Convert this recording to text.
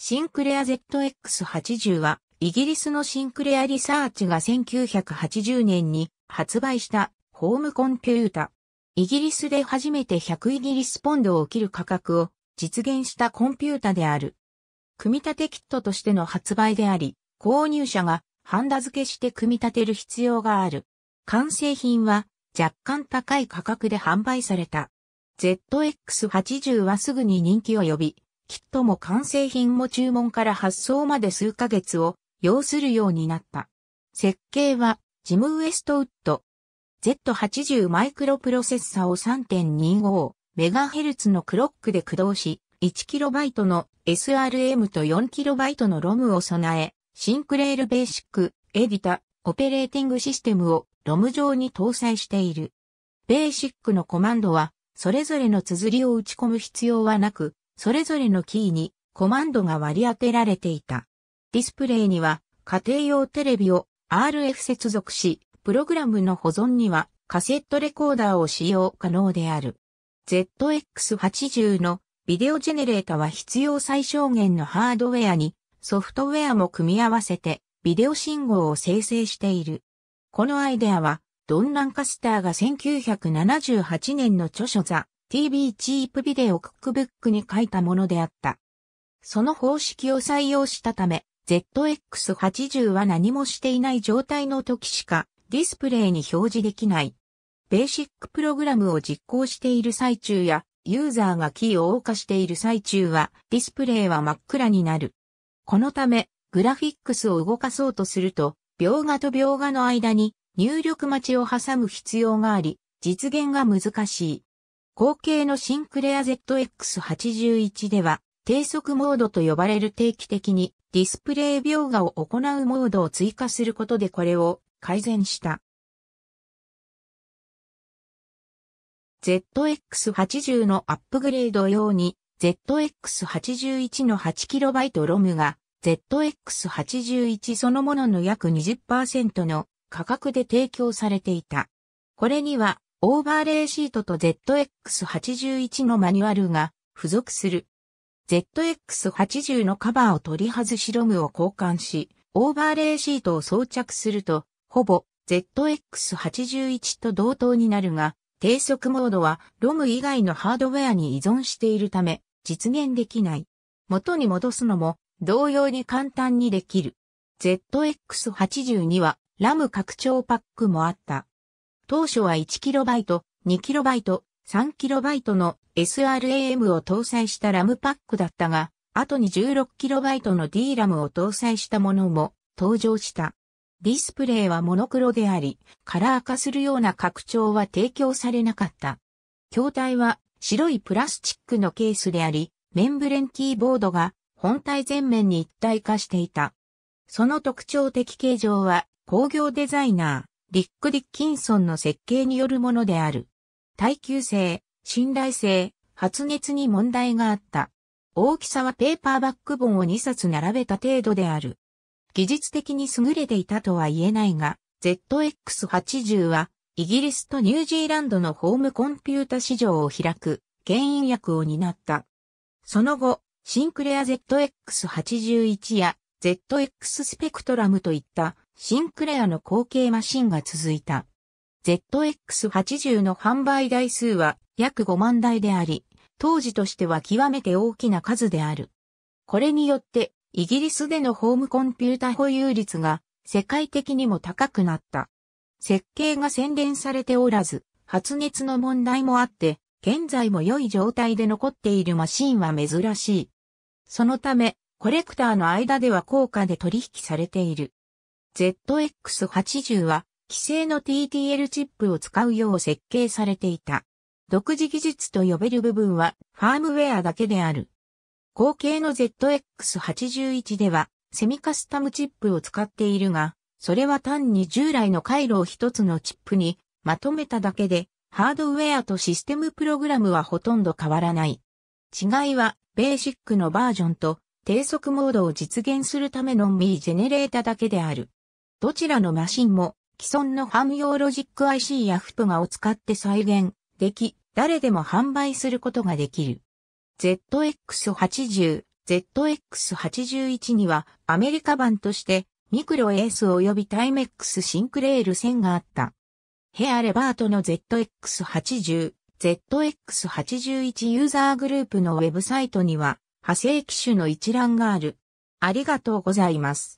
シンクレア ZX80 は、イギリスのシンクレアリサーチが1980年に発売したホームコンピュータ。イギリスで初めて100イギリスポンドを切る価格を実現したコンピュータである。組み立てキットとしての発売であり、購入者がハンダ付けして組み立てる必要がある。完成品は若干高い価格で販売された。ZX80 はすぐに人気を呼び、キットも完成品も注文から発送まで数ヶ月を要するようになった。設計は、ジム・ウエストウッド。Z80 マイクロプロセッサーを 3.25MHz のクロックで駆動し、1KB の SRM と 4KB の ROM を備え、シンクレールベーシック、エディタ、オペレーティングシステムを ROM 上に搭載している。ベーシックのコマンドは、それぞれの綴りを打ち込む必要はなく、それぞれのキーにコマンドが割り当てられていた。ディスプレイには家庭用テレビを RF 接続し、プログラムの保存にはカセットレコーダーを使用可能である。ZX80 のビデオジェネレータは必要最小限のハードウェアにソフトウェアも組み合わせてビデオ信号を生成している。このアイデアはドン・ランカスターが1978年の著書ザ・ TV チープビデオクックブックに書いたものであった。その方式を採用したため、ZX80 は何もしていない状態の時しかディスプレイに表示できない。ベーシックプログラムを実行している最中や、ユーザーがキーを謳歌している最中は、ディスプレイは真っ暗になる。このため、グラフィックスを動かそうとすると、描画と描画の間に入力待ちを挟む必要があり、実現が難しい。後継のシンクレア ZX81 では、低速モードと呼ばれる定期的にディスプレイ描画を行うモードを追加することでこれを改善した。ZX80 のアップグレード用に ZX81 の 8KB ロムが ZX81 そのものの約20%の価格で提供されていた。これにはオーバーレイシートと ZX81 のマニュアルが付属する。ZX80 のカバーを取り外しロムを交換し、オーバーレイシートを装着すると、ほぼ ZX81 と同等になるが、低速モードはロム以外のハードウェアに依存しているため、実現できない。元に戻すのも同様に簡単にできる。ZX82 はラム拡張パックもあった。当初は 1KB、2KB、3KB の SRAM を搭載したラムパックだったが、後に 16KB の D ラムを搭載したものも登場した。ディスプレイはモノクロであり、カラー化するような拡張は提供されなかった。筐体は白いプラスチックのケースであり、メンブレンキーボードが本体全面に一体化していた。その特徴的形状は工業デザイナー、リック・ディッキンソンの設計によるものである。耐久性、信頼性、発熱に問題があった。大きさはペーパーバック本を2冊並べた程度である。技術的に優れていたとは言えないが、ZX80 はイギリスとニュージーランドのホームコンピュータ市場を開く、牽引役を担った。その後、シンクレア ZX81 や ZX スペクトラムといったシンクレアの後継マシンが続いた。ZX80 の販売台数は約5万台であり、当時としては極めて大きな数である。これによってイギリスでのホームコンピュータ保有率が世界的にも高くなった。設計が洗練されておらず、発熱の問題もあって、現在も良い状態で残っているマシンは珍しい。そのため、コレクターの間では高価で取引されている。ZX80 は、既制の TTL チップを使うよう設計されていた。独自技術と呼べる部分は、ファームウェアだけである。後継の ZX81 では、セミカスタムチップを使っているが、それは単に従来の回路を一つのチップにまとめただけで、ハードウェアとシステムプログラムはほとんど変わらない。違いは、ベーシックのバージョンと低速モードを実現するためのミージェネレータだけである。どちらのマシンも既存の汎用ロジック IC やフプガを使って再現でき、誰でも販売することができる。ZX80、ZX81 にはアメリカ版としてミクロエース及びタイメックスシンクレール線があった。ヘア・レバートの ZX80、ZX81 ユーザーグループのウェブサイトには派生機種の一覧がある。ありがとうございます。